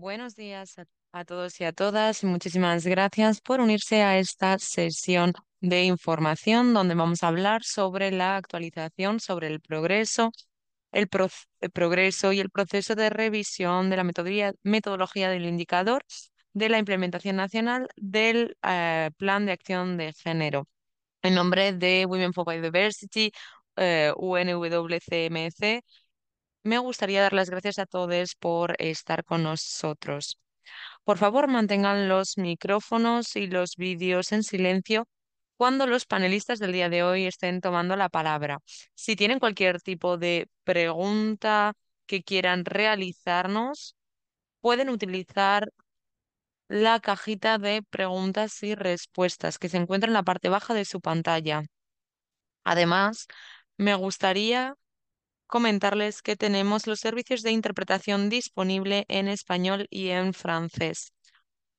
Buenos días a, todos y a todas. Muchísimas gracias por unirse a esta sesión de información donde vamos a hablar sobre la actualización, sobre el progreso, el, progreso y el proceso de revisión de la metodología, del indicador de la implementación nacional del eh, Plan de Acción de Género. En nombre de Women for Biodiversity, eh, UNWCMC, me gustaría dar las gracias a todos por estar con nosotros. Por favor, mantengan los micrófonos y los vídeos en silencio cuando los panelistas del día de hoy estén tomando la palabra. Si tienen cualquier tipo de pregunta que quieran realizarnos, pueden utilizar la cajita de preguntas y respuestas que se encuentra en la parte baja de su pantalla. Además, me gustaría comentarles que tenemos los servicios de interpretación disponible en español y en francés.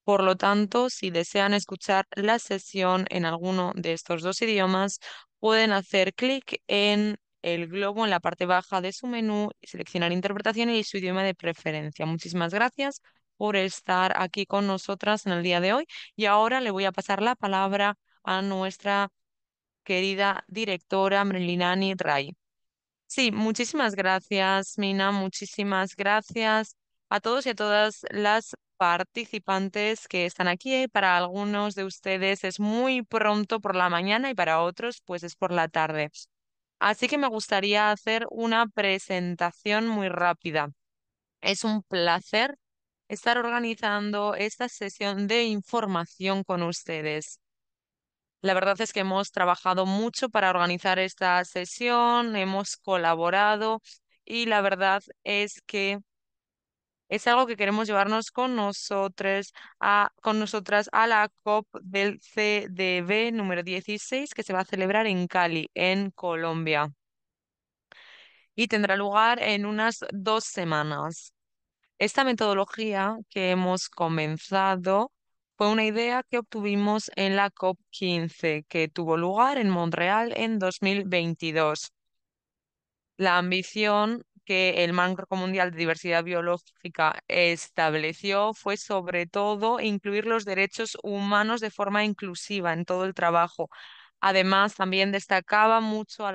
Por lo tanto, si desean escuchar la sesión en alguno de estos dos idiomas, pueden hacer clic en el globo en la parte baja de su menú, y seleccionar interpretación y su idioma de preferencia. Muchísimas gracias por estar aquí con nosotras en el día de hoy y ahora le voy a pasar la palabra a nuestra querida directora Merlinani Ray. Sí, muchísimas gracias, Mina. Muchísimas gracias a todos y a todas las participantes que están aquí. Eh, para algunos de ustedes es muy pronto por la mañana y para otros pues es por la tarde. Así que me gustaría hacer una presentación muy rápida. Es un placer estar organizando esta sesión de información con ustedes. La verdad es que hemos trabajado mucho para organizar esta sesión, hemos colaborado y la verdad es que es algo que queremos llevarnos con con nosotras a la COP del CDB número 16 que se va a celebrar en Cali, en Colombia. Y tendrá lugar en unas dos semanas. Esta metodología que hemos comenzado fue una idea que obtuvimos en la COP15, que tuvo lugar en Montreal en 2022. La ambición que el Marco Mundial de Diversidad Biológica estableció fue sobre todo incluir los derechos humanos de forma inclusiva en todo el trabajo. Además, también destacaba mucho a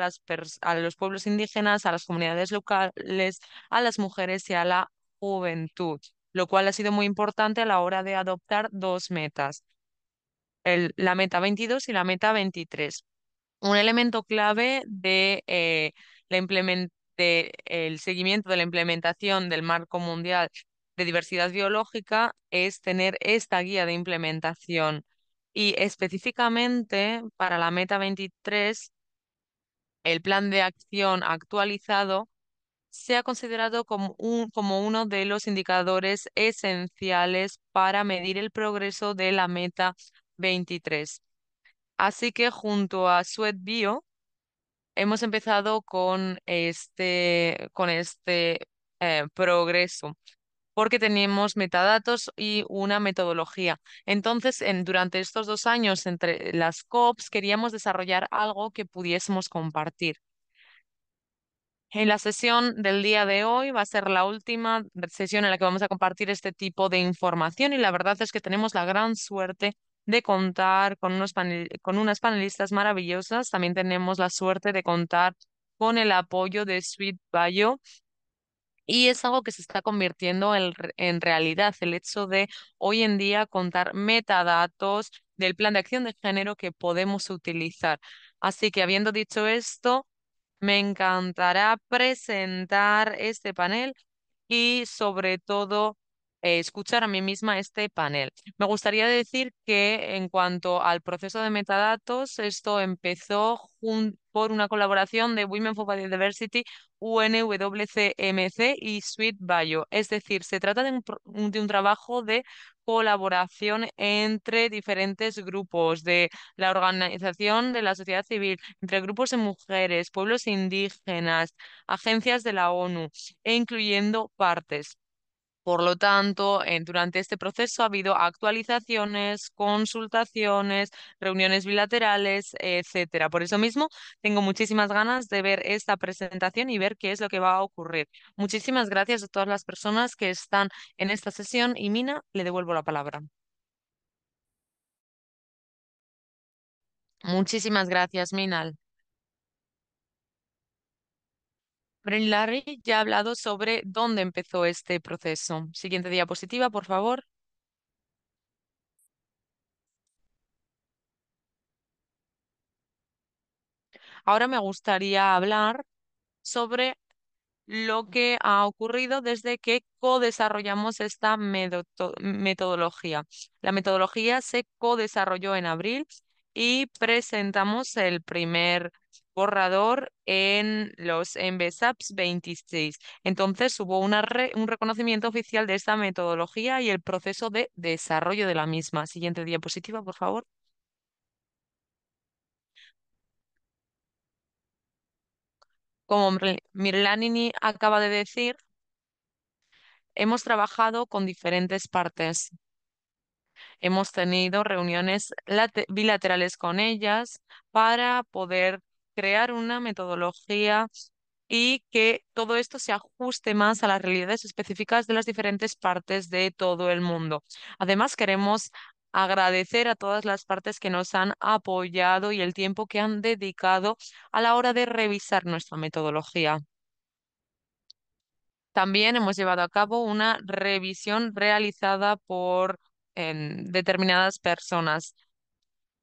los pueblos indígenas, a las comunidades locales, a las mujeres y a la juventud lo cual ha sido muy importante a la hora de adoptar dos metas, la meta 22 y la meta 23. Un elemento clave de, eh, la el seguimiento de la implementación del marco mundial de diversidad biológica es tener esta guía de implementación y específicamente para la meta 23, el plan de acción actualizado se ha considerado como, un, como uno de los indicadores esenciales para medir el progreso de la meta 23. Así que junto a SweatBio hemos empezado con este, con este eh, progreso porque teníamos metadatos y una metodología. Entonces, en, durante estos dos años entre las COPs queríamos desarrollar algo que pudiésemos compartir. En la sesión del día de hoy va a ser la última sesión en la que vamos a compartir este tipo de información y la verdad es que tenemos la gran suerte de contar con, con unas panelistas maravillosas. También tenemos la suerte de contar con el apoyo de Sweet Bayo, y es algo que se está convirtiendo en, en, realidad, el hecho de hoy en día contar metadatos del plan de acción de género que podemos utilizar. Así que habiendo dicho esto, me encantará presentar este panel y sobre todo eh, escuchar a mí misma este panel. Me gustaría decir que en cuanto al proceso de metadatos, esto empezó por una colaboración de Women for Biodiversity, UNWCMC y Sweet Bio. Es decir, se trata de un, de un trabajo de colaboración entre diferentes grupos de la organización de la sociedad civil, entre grupos de mujeres, pueblos indígenas, agencias de la ONU e incluyendo partes. Por lo tanto, durante este proceso ha habido actualizaciones, consultaciones, reuniones bilaterales, etcétera. Por eso mismo, tengo muchísimas ganas de ver esta presentación y ver qué es lo que va a ocurrir. Muchísimas gracias a todas las personas que están en esta sesión y Mina, le devuelvo la palabra. Muchísimas gracias, Minal. Bren Larry ya ha hablado sobre dónde empezó este proceso. Siguiente diapositiva, por favor. Ahora me gustaría hablar sobre lo que ha ocurrido desde que co-desarrollamos esta metodología. La metodología se co-desarrolló en abril y presentamos el primer borrador en los MBSAPS 26. Entonces hubo un reconocimiento oficial de esta metodología y el proceso de desarrollo de la misma. Siguiente diapositiva, por favor. Como Mirlanini acaba de decir, hemos trabajado con diferentes partes. Hemos tenido reuniones bilaterales con ellas para poder crear una metodología y que todo esto se ajuste más a las realidades específicas de las diferentes partes de todo el mundo. Además, queremos agradecer a todas las partes que nos han apoyado y el tiempo que han dedicado a la hora de revisar nuestra metodología. También hemos llevado a cabo una revisión realizada por em, determinadas personas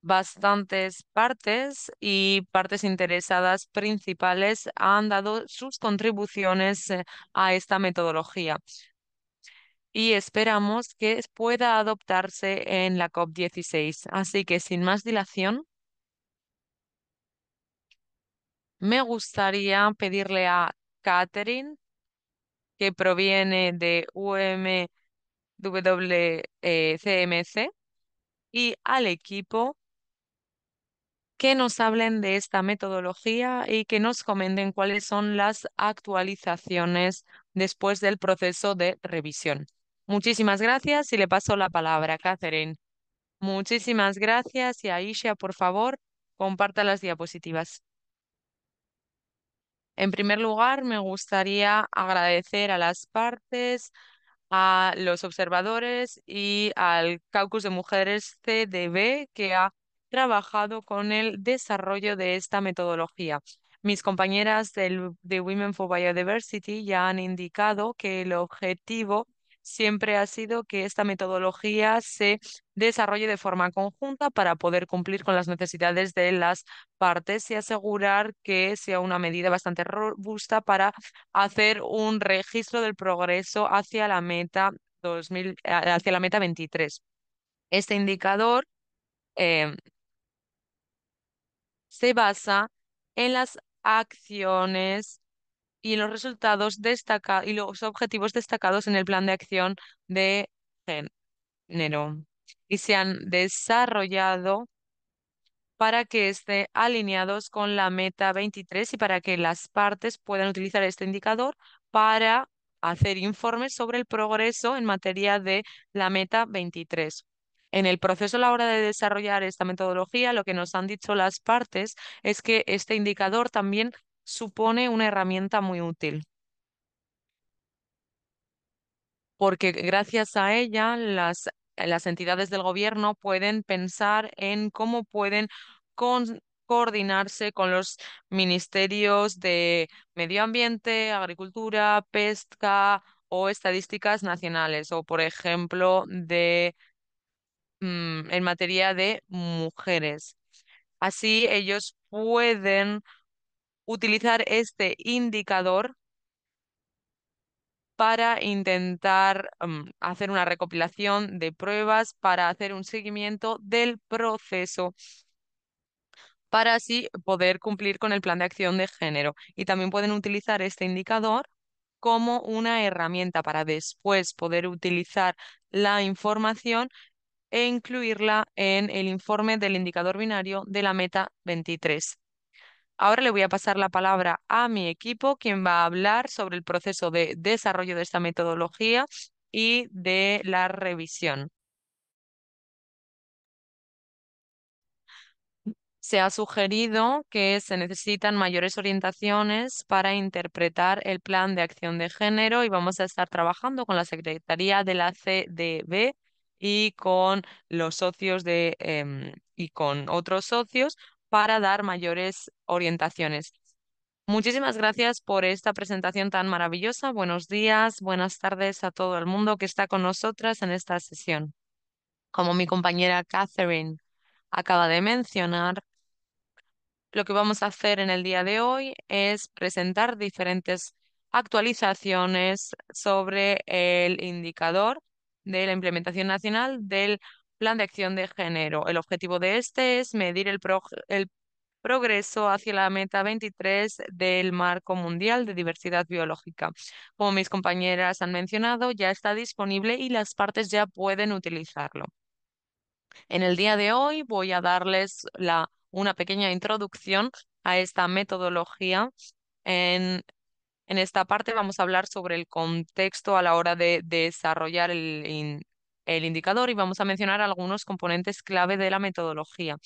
bastantes partes y partes interesadas principales han dado sus contribuciones eh, a esta metodología y esperamos que pueda adoptarse en la COP16. Así que sin más dilación, me gustaría pedirle a Catherine, que proviene de UMWCMC, e y al equipo que nos hablen de esta metodología y que nos comenten cuáles son las actualizaciones después del proceso de revisión. Muchísimas gracias y le paso la palabra a Catherine. Muchísimas gracias y a Aisha, por favor, comparta las diapositivas. En primer lugar, me gustaría agradecer a las partes, a los observadores y al Caucus de Mujeres CDB que ha trabajado con el desarrollo de esta metodología. Mis compañeras del, de Women for Biodiversity ya han indicado que el objetivo siempre ha sido que esta metodología se desarrolle de forma conjunta para poder cumplir con las necesidades de las partes y asegurar que sea una medida bastante robusta para hacer un registro del progreso hacia la meta, 2000, hacia la meta 23. Este indicador eh, se basa en las acciones y los resultados destacados y los objetivos destacados en el plan de acción de género y se han desarrollado para que estén alineados con la meta 23 y para que las partes puedan utilizar este indicador para hacer informes sobre el progreso en materia de la meta 23. En el proceso a la hora de desarrollar esta metodología, lo que nos han dicho las partes es que este indicador también supone una herramienta muy útil porque gracias a ella las, las entidades del gobierno pueden pensar en cómo pueden coordinarse con los ministerios de medio ambiente, agricultura, pesca o estadísticas nacionales o, por ejemplo, de Mm, en materia de mujeres. Así ellos pueden utilizar este indicador para intentar mm, hacer una recopilación de pruebas, para hacer un seguimiento del proceso, para así poder cumplir con el plan de acción de género. Y también pueden utilizar este indicador como una herramienta para después poder utilizar la información e incluirla en el informe del indicador binario de la meta 23. Ahora le voy a pasar la palabra a mi equipo, quien va a hablar sobre el proceso de desarrollo de esta metodología y de la revisión. se ha sugerido que se necesitan mayores orientaciones para interpretar el plan de acción de género y vamos a estar trabajando con la Secretaría de la CDB y con los socios em, y con otros socios para dar mayores orientaciones. Muchísimas gracias por esta presentación tan maravillosa. Buenos días, buenas tardes a todo el mundo que está con nosotras en esta sesión. Como mi compañera Catherine acaba de mencionar, lo que vamos a hacer en el día de hoy es presentar diferentes actualizaciones sobre el indicador de la implementación nacional del Plan de Acción de Género. El objetivo de este es medir el, progreso hacia la meta 23 del Marco Mundial de Diversidad Biológica. Como mis compañeras han mencionado, ya está disponible y las partes ya pueden utilizarlo. En el día de hoy voy a darles la, una pequeña introducción a esta metodología en en esta parte vamos a hablar sobre el contexto a la hora de desarrollar el, indicador y vamos a mencionar algunos componentes clave de la metodología.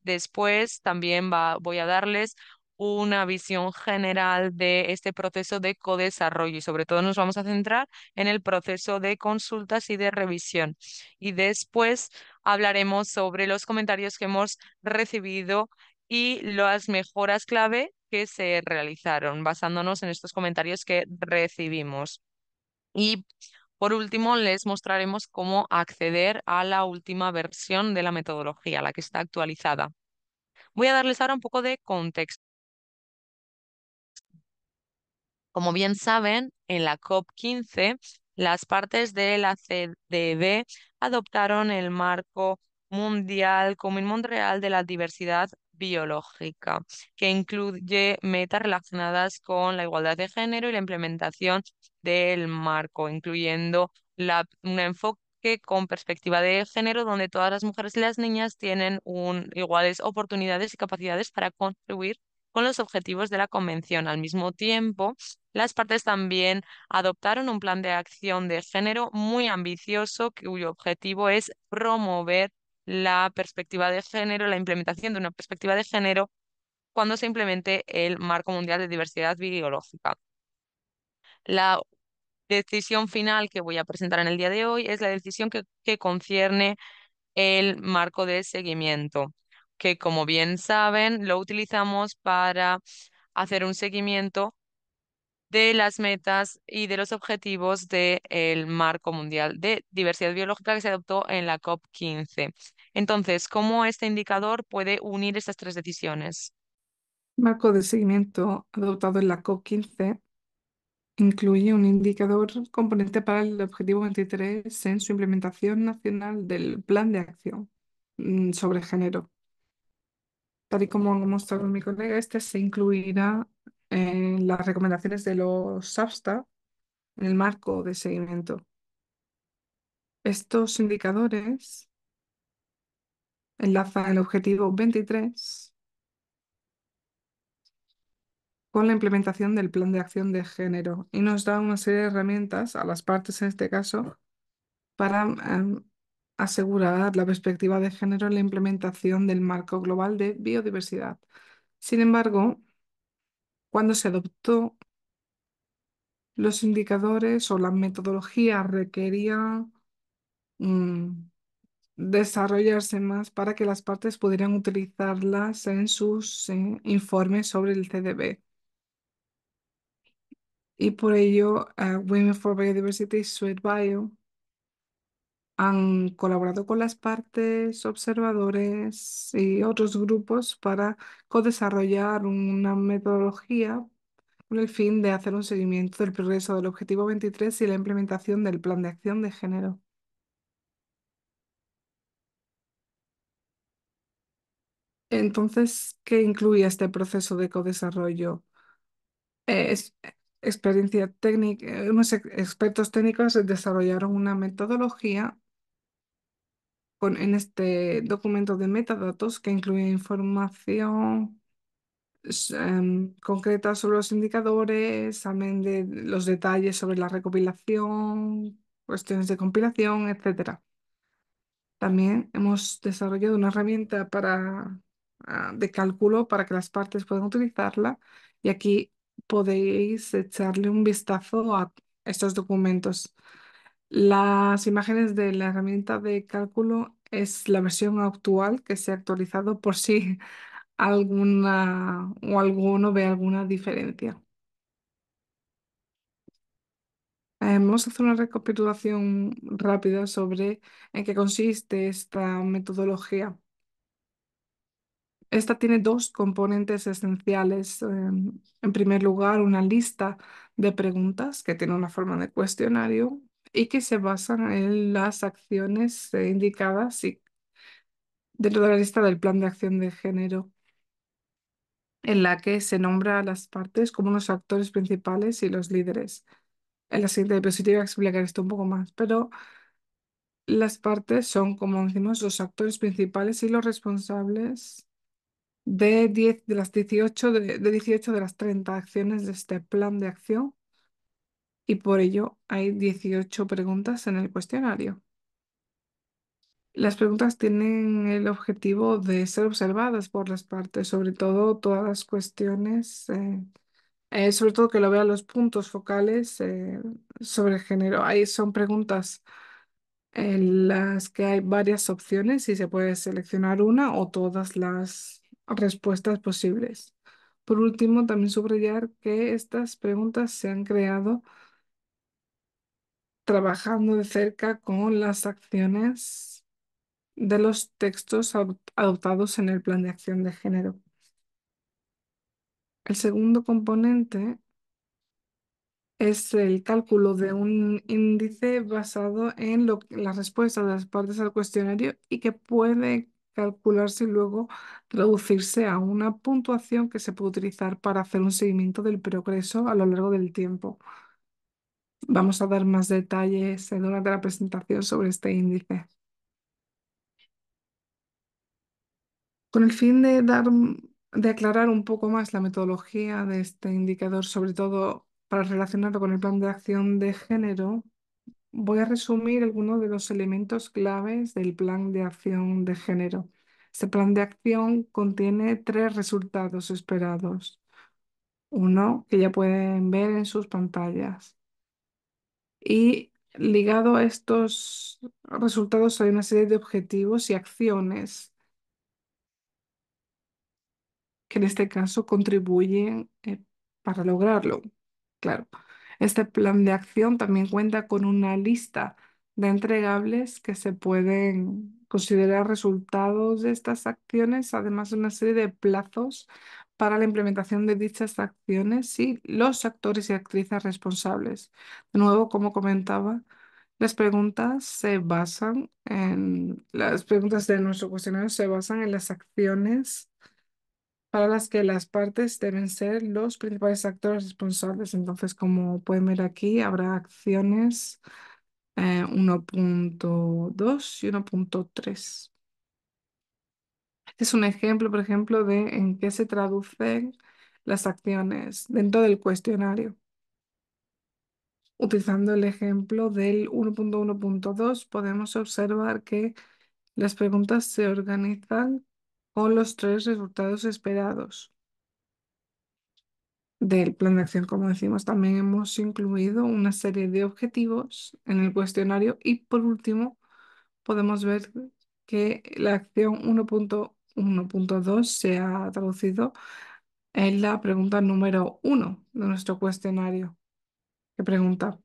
después también voy a darles una visión general de este proceso de codesarrollo y sobre todo nos vamos a centrar en el proceso de consultas y de revisión. Y después hablaremos sobre los comentarios que hemos recibido y las mejoras clave que se realizaron, basándonos en estos comentarios que recibimos. Y por último, les mostraremos cómo acceder a la última versión de la metodología, la que está actualizada. Voy a darles ahora un poco de contexto. Como bien saben, en la COP15, las partes de la CDB adoptaron el marco mundial como en Montreal de la diversidad biológica, que incluye metas relacionadas con la igualdad de género y la implementación del marco, incluyendo un enfoque con perspectiva de género, donde todas las mujeres y las niñas tienen iguales oportunidades y capacidades para contribuir con los objetivos de la Convención. Al mismo tiempo, las partes también adoptaron un plan de acción de género muy ambicioso cuyo objetivo es promover la perspectiva de género, la implementación de una perspectiva de género cuando se implemente el Marco Mundial de Diversidad Biológica. La decisión final que voy a presentar en el día de hoy es la decisión que, que concierne el marco de seguimiento, que como bien saben lo utilizamos para hacer un seguimiento de las metas y de los objetivos del Marco Mundial de Diversidad Biológica que se adoptó en la COP15. Entonces, ¿cómo este indicador puede unir estas tres decisiones? Marco de seguimiento adoptado en la COP15 incluye un indicador componente para el objetivo 23 en su implementación nacional del Plan de Acción mm, sobre Género. Tal y como ha mostrado mi colega, este se incluirá en eh, las recomendaciones de los SAFSTA en el marco de seguimiento. Estos indicadores enlazan el objetivo 23 con la implementación del plan de acción de género y nos da una serie de herramientas a las partes en este caso para em, asegurar la perspectiva de género en la implementación del marco global de biodiversidad. Sin embargo, cuando se adoptó, los indicadores o la metodología requería mm, desarrollarse más para que las partes pudieran utilizarlas en sus informes sobre el CDB. Y por ello, eh, Women for Biodiversity Sweet Bio han colaborado con las partes, observadores y otros grupos para co-desarrollar una metodología con el fin de hacer un seguimiento del progreso del Objetivo 23 y la implementación del Plan de Acción de Género. Entonces, ¿qué incluye este proceso de codesarrollo? Eh, experiencia técnica, eh, unos expertos técnicos desarrollaron una metodología en este documento de metadatos que incluye información em, concreta sobre los indicadores, también de los detalles sobre la recopilación, cuestiones de compilación, etc. También hemos desarrollado una herramienta para, ah, de cálculo para que las partes puedan utilizarla y aquí podéis echarle un vistazo a estos documentos. Las imágenes de la herramienta de cálculo es la versión actual que se ha actualizado por si alguna o alguno ve alguna diferencia. Em, vamos a hacer una recapitulación rápida sobre en qué consiste esta metodología. Esta tiene dos componentes esenciales. Em, en primer lugar, una lista de preguntas que tiene una forma de cuestionario y que se basan en las acciones eh, indicadas dentro de la lista del Plan de Acción de Género, en la que se nombra a las partes como los actores principales y los líderes. En la siguiente diapositiva explicaré esto un poco más, pero las partes son, como decimos, los actores principales y los responsables de, de las 18 de, de 18 de las 30 acciones de este plan de acción y por ello hay 18 preguntas en el cuestionario. Las preguntas tienen el objetivo de ser observadas por las partes, sobre todo todas las cuestiones, eh, eh, sobre todo que lo vean los puntos focales eh, sobre género. Ahí son preguntas en las que hay varias opciones y se puede seleccionar una o todas las respuestas posibles. Por último, también subrayar que estas preguntas se han creado trabajando de cerca con las acciones de los textos adoptados en el Plan de Acción de Género. El segundo componente es el cálculo de un índice basado en las respuestas de las partes al cuestionario y que puede calcularse y luego traducirse a una puntuación que se puede utilizar para hacer un seguimiento del progreso a lo largo del tiempo. Vamos a dar más detalles eh, durante la presentación sobre este índice. Con el fin de, dar, de aclarar un poco más la metodología de este indicador, sobre todo para relacionarlo con el plan de acción de género, voy a resumir algunos de los elementos claves del plan de acción de género. Este plan de acción contiene tres resultados esperados. Uno que ya pueden ver en sus pantallas. Y ligado a estos resultados hay una serie de objetivos y acciones que en este caso contribuyen eh, para lograrlo. Claro, este plan de acción también cuenta con una lista de entregables que se pueden considerar resultados de estas acciones, además de una serie de plazos para la implementación de dichas acciones y los actores y actrices responsables. De nuevo, como comentaba, las preguntas se basan en las preguntas de nuestro cuestionario se basan en las acciones para las que las partes deben ser los principales actores responsables. Entonces, como pueden ver aquí, habrá acciones 1.2 eh, y 1.3. Es un ejemplo, por ejemplo, de en qué se traducen las acciones dentro del cuestionario, utilizando el ejemplo del 1.1.2, podemos observar que las preguntas se organizan con los tres resultados esperados del plan de acción. Como decimos, también hemos incluido una serie de objetivos en el cuestionario y por último podemos ver que la acción 1.1 1.2 se ha traducido en la pregunta número 1 de nuestro cuestionario, ¿Qué pregunta,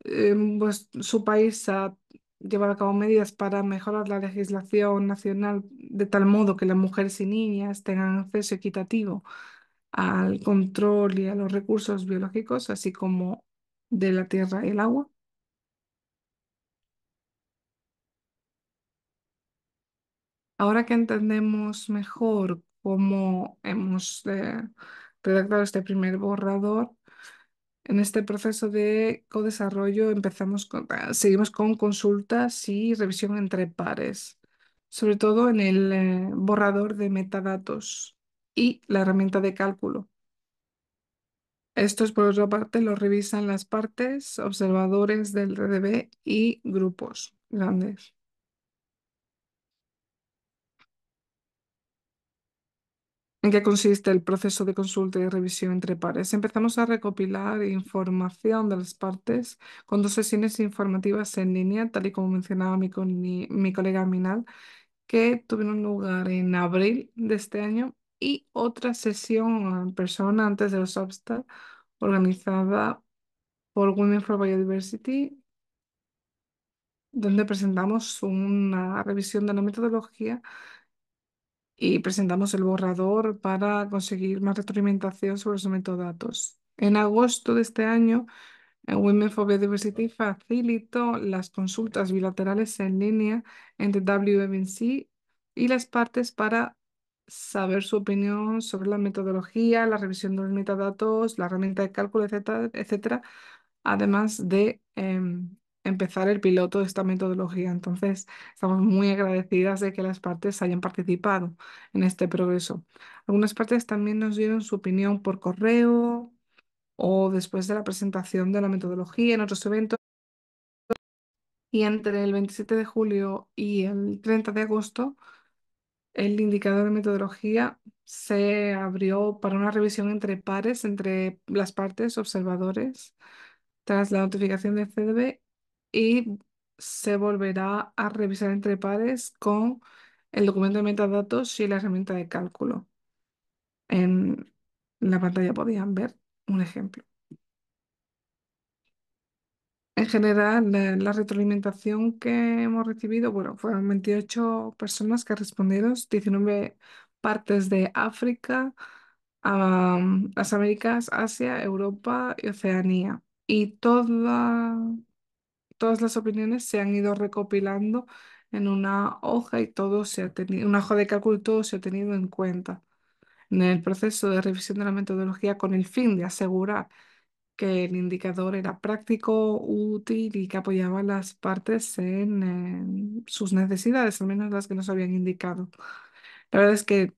em, pues, ¿su país ha llevado a cabo medidas para mejorar la legislación nacional de tal modo que las mujeres y niñas tengan acceso equitativo al control y a los recursos biológicos, así como de la tierra y el agua? Ahora que entendemos mejor cómo hemos redactado este primer borrador, en este proceso de codesarrollo empezamos ah, seguimos con consultas y revisión entre pares, sobre todo en el eh, borrador de metadatos y la herramienta de cálculo. Estos, por otra parte, lo revisan las partes, observadores del RDB y grupos grandes. ¿En qué consiste el proceso de consulta y revisión entre pares? Empezamos a recopilar información de las partes con dos sesiones informativas en línea, tal y como mencionaba mi, colega Minal, que tuvieron lugar en abril de este año y otra sesión en persona antes de los obstáculos organizada por Women for Biodiversity, donde presentamos una revisión de la metodología y presentamos el borrador para conseguir más retroalimentación sobre los metadatos. En agosto de este año, Women for Biodiversity facilitó las consultas bilaterales en línea entre WMC y las partes para saber su opinión sobre la metodología, la revisión de los metadatos, la herramienta de cálculo, etcétera, etcétera además de em, empezar el piloto de esta metodología. Entonces, estamos muy agradecidas de que las partes hayan participado en este progreso. Algunas partes también nos dieron su opinión por correo o después de la presentación de la metodología en otros eventos. Y entre el 27 de julio y el 30 de agosto, el indicador de metodología se abrió para una revisión entre pares, entre las partes observadores, tras la notificación del CDB y se volverá a revisar entre pares con el documento de metadatos y la herramienta de cálculo. En la pantalla podían ver un ejemplo. En general, la, retroalimentación que hemos recibido, bueno, fueron 28 personas que respondieron, 19 partes de África, a, las Américas, Asia, Europa y Oceanía. Y toda todas las opiniones se han ido recopilando en una hoja y todo se ha tenido, una hoja de cálculo todo se ha tenido en cuenta en el proceso de revisión de la metodología con el fin de asegurar que el indicador era práctico, útil y que apoyaba las partes en, en sus necesidades, al menos las que nos habían indicado. La verdad es que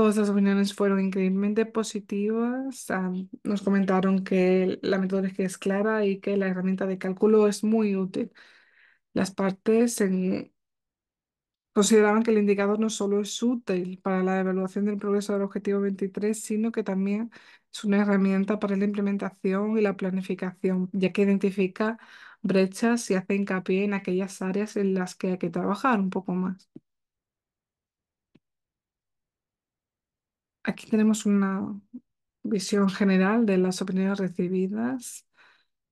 Todas las opiniones fueron increíblemente positivas. nos comentaron que la metodología es clara y que la herramienta de cálculo es muy útil. Las partes consideraban que el indicador no solo es útil para la evaluación del progreso del objetivo 23, sino que también es una herramienta para la implementación y la planificación, ya que identifica brechas y hace hincapié en aquellas áreas en las que hay que trabajar un poco más. Aquí tenemos una visión general de las opiniones recibidas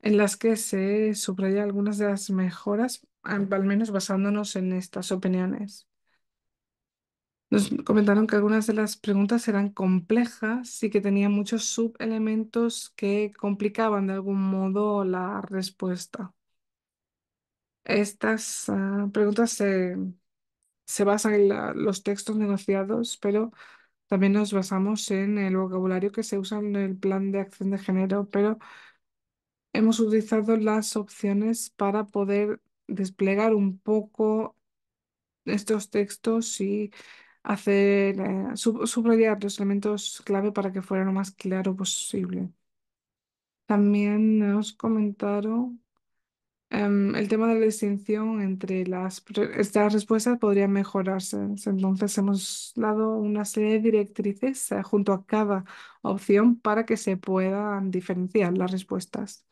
en las que se subraya algunas de las mejoras, al menos basándonos en estas opiniones. Nos comentaron que algunas de las preguntas eran complejas y que tenían muchos subelementos que complicaban de algún modo la respuesta. Estas ah, preguntas se, basan en los textos negociados, pero también nos basamos en el vocabulario que se usa en el plan de acción de género, pero hemos utilizado las opciones para poder desplegar un poco estos textos y hacer eh, subrayar los elementos clave para que fuera lo más claro posible. También nos comentaron Em, el tema de la distinción entre las, estas respuestas podría mejorarse. Entonces, hemos dado una serie de directrices eh, junto a cada opción para que se puedan diferenciar las respuestas.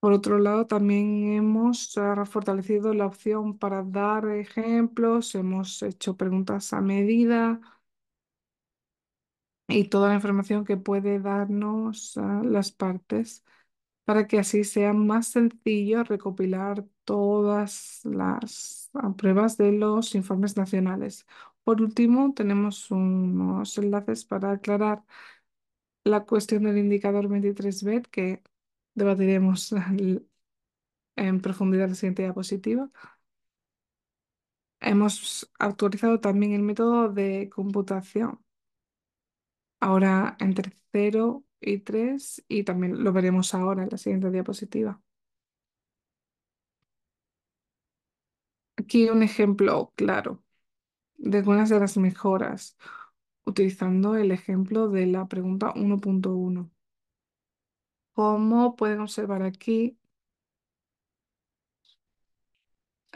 Por otro lado, también hemos eh, fortalecido la opción para dar ejemplos, hemos hecho preguntas a medida y toda la información que puede darnos eh, las partes para que así sea más sencillo recopilar todas las ah, pruebas de los informes nacionales. Por último, tenemos unos enlaces para aclarar la cuestión del indicador 23 b que debatiremos en profundidad en la siguiente diapositiva. Hemos actualizado también el método de computación. Ahora en tercero y y también lo veremos ahora en la siguiente diapositiva. Aquí un ejemplo claro de algunas de las mejoras utilizando el ejemplo de la pregunta 1.1. Como pueden observar aquí,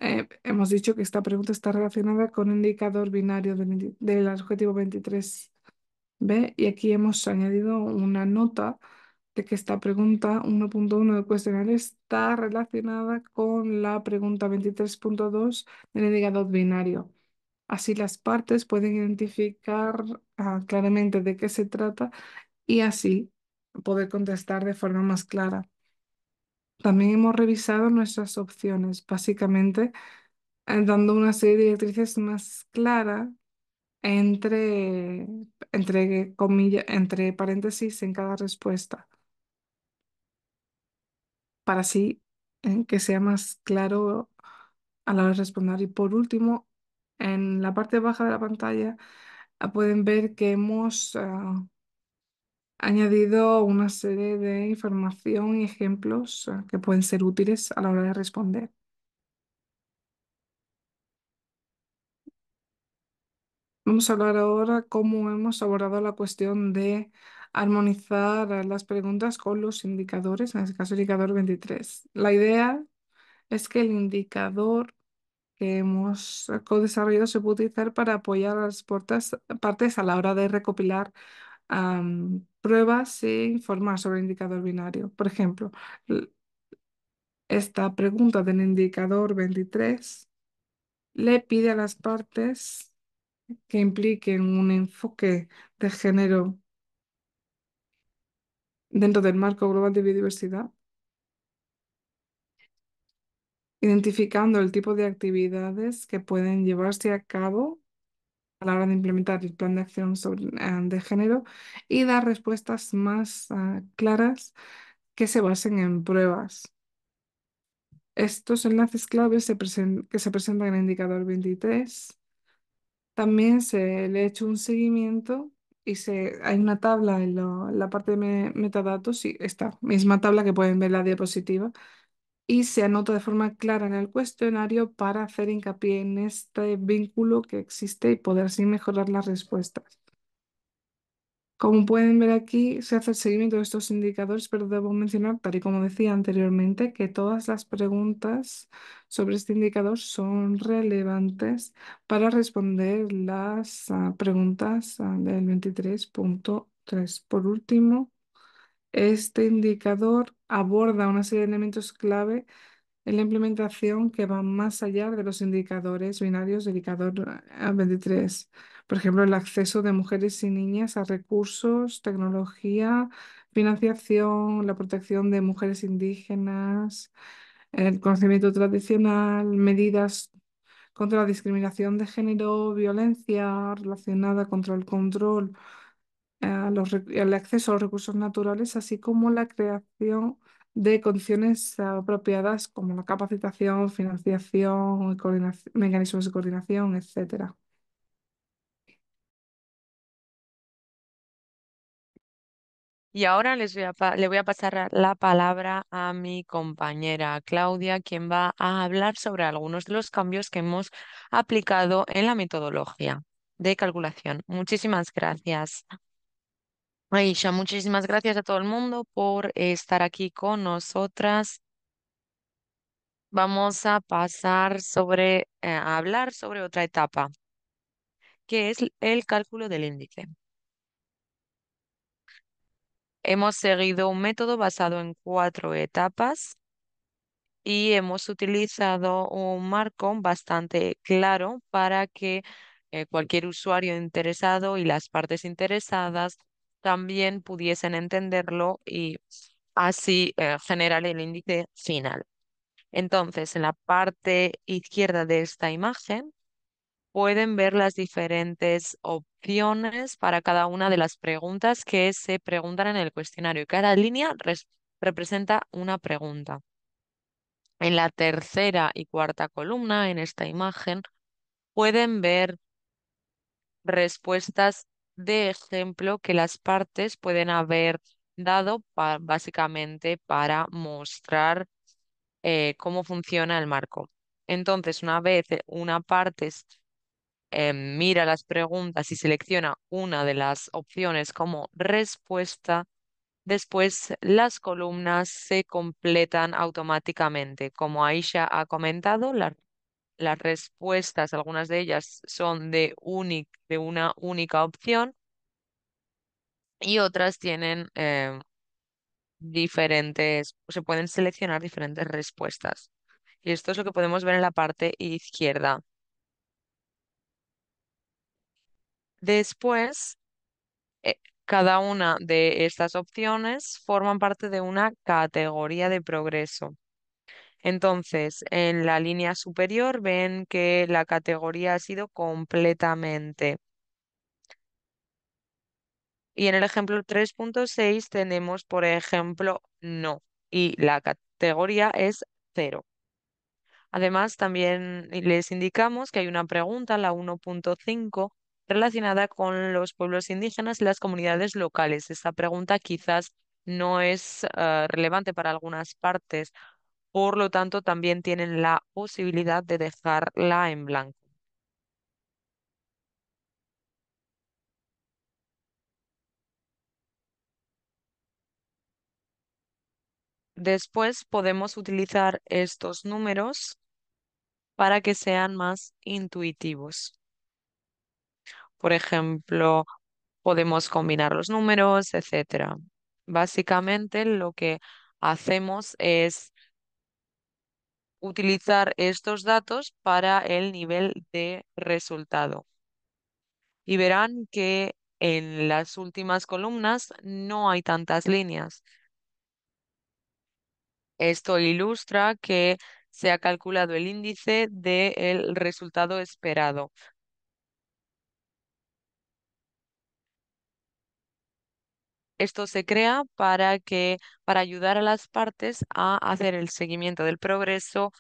eh, hemos dicho que esta pregunta está relacionada con un indicador binario del, objetivo adjetivo 23 y aquí hemos añadido una nota de que esta pregunta 1.1 del cuestionario está relacionada con la pregunta 23.2 del indicador binario. Así las partes pueden identificar ah, claramente de qué se trata y así poder contestar de forma más clara. También hemos revisado nuestras opciones, básicamente eh, dando una serie de directrices más claras entre, entre entre paréntesis en cada respuesta, para así eh, que sea más claro a la hora de responder. Y por último, en la parte baja de la pantalla ah, pueden ver que hemos ah, añadido una serie de información y ejemplos ah, que pueden ser útiles a la hora de responder. Vamos a hablar ahora cómo hemos abordado la cuestión de armonizar eh, las preguntas con los indicadores, en este caso el indicador 23. La idea es que el indicador que hemos eh, desarrollado se puede utilizar para apoyar las partes a la hora de recopilar pruebas e informar sobre el indicador binario. Por ejemplo, esta pregunta del indicador 23 le pide a las partes que impliquen un enfoque de género dentro del marco global de biodiversidad, identificando el tipo de actividades que pueden llevarse a cabo a la hora de implementar el plan de acción sobre, eh, de género y dar respuestas más ah, claras que se basen en pruebas. Estos enlaces claves que se presentan en el indicador 23 también se le ha hecho un seguimiento y se, hay una tabla en, la parte de metadatos, esta misma tabla que pueden ver en la diapositiva, y se anota de forma clara en el cuestionario para hacer hincapié en este vínculo que existe y poder así mejorar las respuestas. Como pueden ver aquí, se hace el seguimiento de estos indicadores, pero debo mencionar, tal y como decía anteriormente, que todas las preguntas sobre este indicador son relevantes para responder las ah, preguntas ah, del 23.3. Por último, este indicador aborda una serie de elementos clave en la implementación que van más allá de los indicadores binarios del indicador 23. Ah, por ejemplo, el acceso de mujeres y niñas a recursos, tecnología, financiación, la protección de mujeres indígenas, el conocimiento tradicional, medidas contra la discriminación de género, violencia relacionada contra el control, eh, el acceso a los recursos naturales, así como la creación de condiciones apropiadas como la capacitación, financiación, mecanismos de coordinación, etcétera. Y ahora les voy a le voy a pasar la palabra a mi compañera Claudia, quien va a hablar sobre algunos de los cambios que hemos aplicado en la metodología de calculación. Muchísimas gracias. Aisha, muchísimas gracias a todo el mundo por estar aquí con nosotras. Vamos a pasar sobre, eh, a hablar sobre otra etapa, que es el cálculo del índice. Hemos seguido un método basado en cuatro etapas y hemos utilizado un marco bastante claro para que eh, cualquier usuario interesado y las partes interesadas también pudiesen entenderlo y así eh, generar el índice final. Entonces, en la parte izquierda de esta imagen pueden ver las diferentes opciones para cada una de las preguntas que se preguntan en el cuestionario. Cada línea representa una pregunta. En la tercera y cuarta columna, en esta imagen, pueden ver respuestas de ejemplo que las partes pueden haber dado básicamente para mostrar eh, cómo funciona el marco. Entonces, una vez una parte Em, mira las preguntas y selecciona una de las opciones como respuesta, después las columnas se completan automáticamente. Como Aisha ha comentado, las respuestas, algunas de ellas son de, de una única opción y otras tienen em, diferentes, se pueden seleccionar diferentes respuestas. Y esto es lo que podemos ver en la parte izquierda. Después, eh, cada una de estas opciones forman parte de una categoría de progreso. Entonces, en la línea superior ven que la categoría ha sido completamente. Y en el ejemplo 3.6 tenemos, por ejemplo, no, y la categoría es cero. Además, también les indicamos que hay una pregunta, la 1.5, relacionada con los pueblos indígenas y las comunidades locales. Esta pregunta quizás no es ah, relevante para algunas partes, por lo tanto también tienen la posibilidad de dejarla en blanco. Después podemos utilizar estos números para que sean más intuitivos. Por ejemplo, podemos combinar los números, etc. Básicamente lo que hacemos es utilizar estos datos para el nivel de resultado. Y verán que en las últimas columnas no hay tantas líneas. Esto ilustra que se ha calculado el índice del resultado esperado. Esto se crea para que para ayudar a las partes a hacer el seguimiento del progreso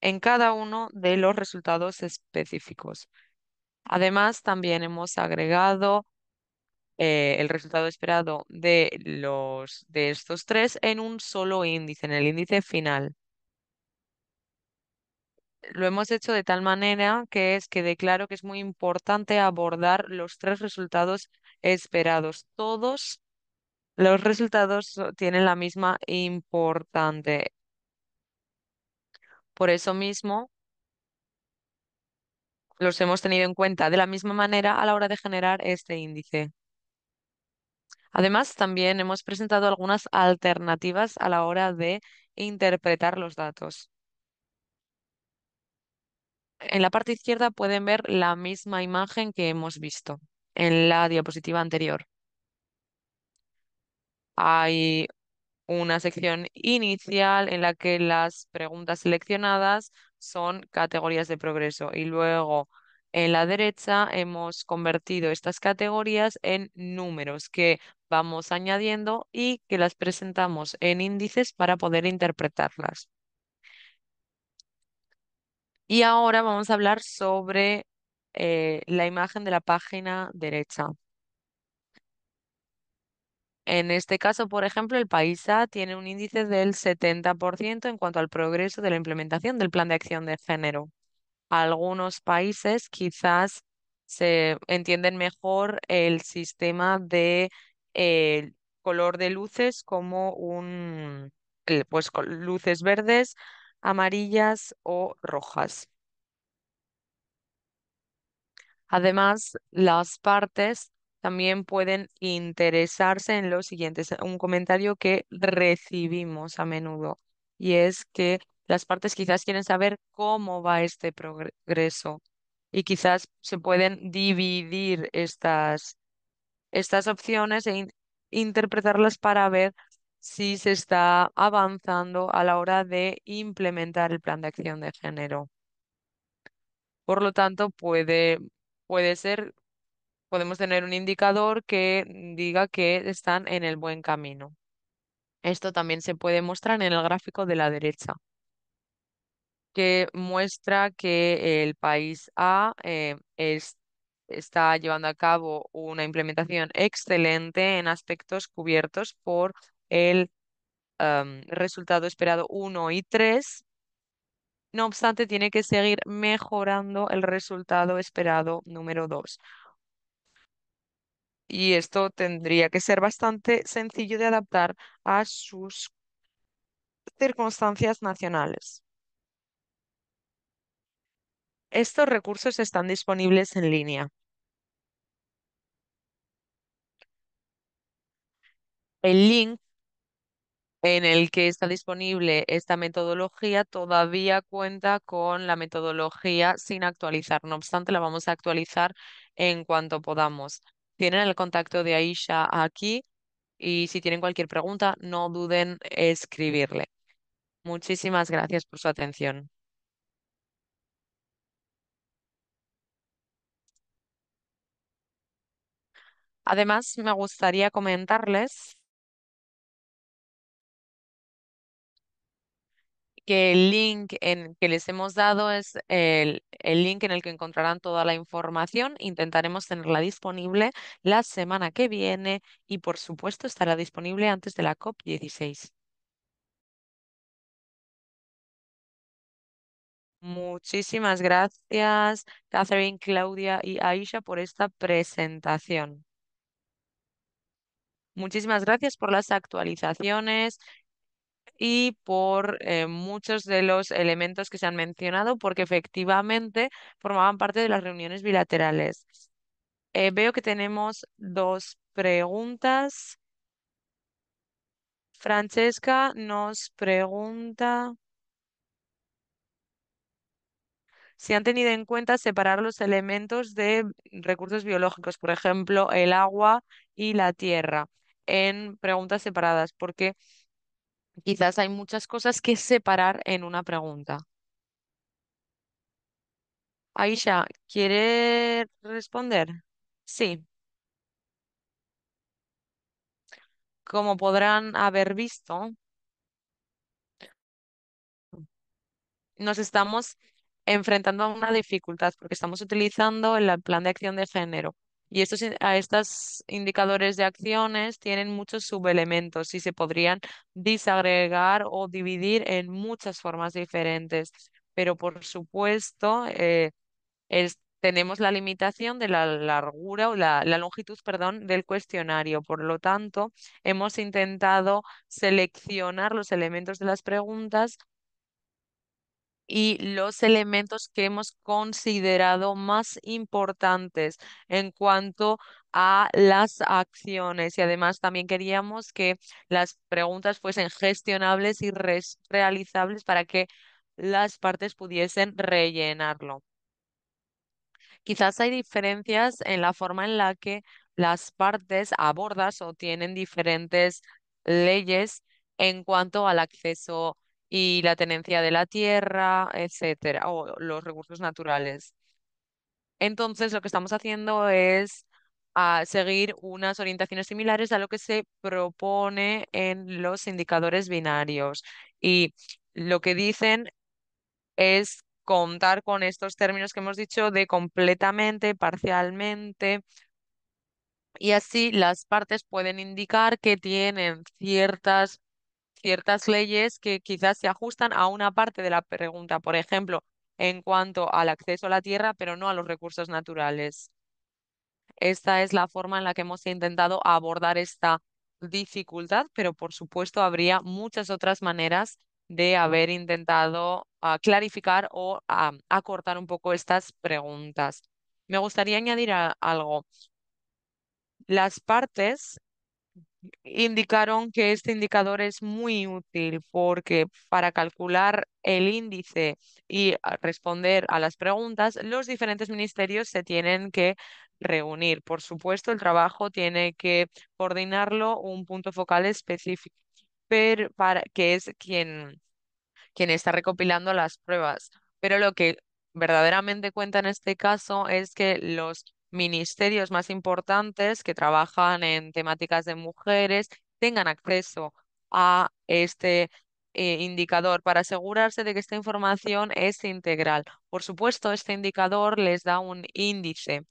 en cada uno de los resultados específicos. Además, también hemos agregado eh, el resultado esperado de, los, de estos tres en un solo índice, en el índice final. Lo hemos hecho de tal manera que es que declaro que es muy importante abordar los tres resultados esperados, todos los resultados oh, tienen la misma importancia, Por eso mismo, los hemos tenido en cuenta de la misma manera a la hora de generar este índice. Además, también hemos presentado algunas alternativas a la hora de interpretar los datos. En la parte izquierda pueden ver la misma imagen que hemos visto en la diapositiva anterior. Hay una sección inicial en la que las preguntas seleccionadas son categorías de progreso y luego en la derecha hemos convertido estas categorías en números que vamos añadiendo y que las presentamos en índices para poder interpretarlas. Y ahora vamos a hablar sobre eh, la imagen de la página derecha. En este caso, por ejemplo, el país A tiene un índice del 70% en cuanto al progreso de la implementación del Plan de Acción de Género. Algunos países quizás se entienden mejor el sistema de eh, color de luces como un, eh, pues luces verdes, amarillas o rojas. Además, las partes también pueden interesarse en lo siguiente. un comentario que recibimos a menudo y es que las partes quizás quieren saber cómo va este progreso y quizás se pueden dividir estas, estas opciones e interpretarlas para ver si se está avanzando a la hora de implementar el plan de acción de género. Por lo tanto, puede, puede ser podemos tener un indicador que diga que están en el buen camino. Esto también se puede mostrar en el gráfico de la derecha, que muestra que el país A eh, es, está llevando a cabo una implementación excelente en aspectos cubiertos por el em, resultado esperado 1 y 3. No obstante, tiene que seguir mejorando el resultado esperado número 2 y esto tendría que ser bastante sencillo de adaptar a sus circunstancias nacionales. Estos recursos están disponibles en línea. El link en el que está disponible esta metodología todavía cuenta con la metodología sin actualizar. No obstante, la vamos a actualizar en cuanto podamos. Tienen el contacto de Aisha aquí y si tienen cualquier pregunta, no duden en escribirle. Muchísimas gracias por su atención. Además, me gustaría comentarles que el link en, que les hemos dado es el, el link en el que encontrarán toda la información. Intentaremos tenerla disponible la semana que viene y, por supuesto, estará disponible antes de la COP16. Muchísimas gracias, Catherine, Claudia y Aisha, por esta presentación. Muchísimas gracias por las actualizaciones y por eh, muchos de los elementos que se han mencionado, porque efectivamente formaban parte de las reuniones bilaterales. Eh, veo que tenemos dos preguntas. Francesca nos pregunta si han tenido en cuenta separar los elementos de recursos biológicos, por ejemplo, el agua y la tierra, en preguntas separadas, porque Quizás hay muchas cosas que separar en una pregunta. Aisha, ¿quiere responder? Sí. Como podrán haber visto, nos estamos enfrentando a una dificultad porque estamos utilizando el plan de acción de género. Y estos, a indicadores de acciones tienen muchos subelementos y se podrían disagregar o dividir en muchas formas diferentes. Pero por supuesto, eh, tenemos la limitación de la largura o la, la longitud, perdón, del cuestionario. Por lo tanto, hemos intentado seleccionar los elementos de las preguntas y los elementos que hemos considerado más importantes en cuanto a las acciones y además también queríamos que las preguntas fuesen gestionables y realizables para que las partes pudiesen rellenarlo. Quizás hay diferencias en la forma en la que las partes abordan o tienen diferentes leyes en cuanto al acceso y la tenencia de la tierra, etcétera, o los recursos naturales. Entonces, lo que estamos haciendo es a ah, seguir unas orientaciones similares a lo que se propone en los indicadores binarios. Y lo que dicen es contar con estos términos que hemos dicho de completamente, parcialmente, y así las partes pueden indicar que tienen ciertas ciertas leyes que quizás se ajustan a una parte de la pregunta, por ejemplo, en cuanto al acceso a la tierra, pero no a los recursos naturales. Esta es la forma en la que hemos intentado abordar esta dificultad, pero por supuesto habría muchas otras maneras de haber intentado ah, clarificar o ah, acortar un poco estas preguntas. Me gustaría añadir algo. Las partes indicaron que este indicador es muy útil porque para calcular el índice y ah, responder a las preguntas, los diferentes ministerios se tienen que reunir. Por supuesto, el trabajo tiene que coordinarlo un punto focal específico, pero para, que es quien, quien está recopilando las pruebas. Pero lo que verdaderamente cuenta en este caso es que los ministerios más importantes que trabajan en temáticas de mujeres tengan acceso a este eh, indicador para asegurarse de que esta información es integral. Por supuesto, este indicador les da un índice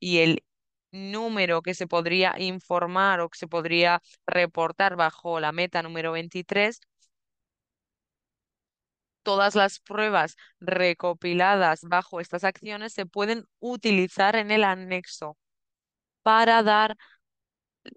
y el número que se podría informar o que se podría reportar bajo la meta número 23 Todas las pruebas recopiladas bajo estas acciones se pueden utilizar en el anexo para dar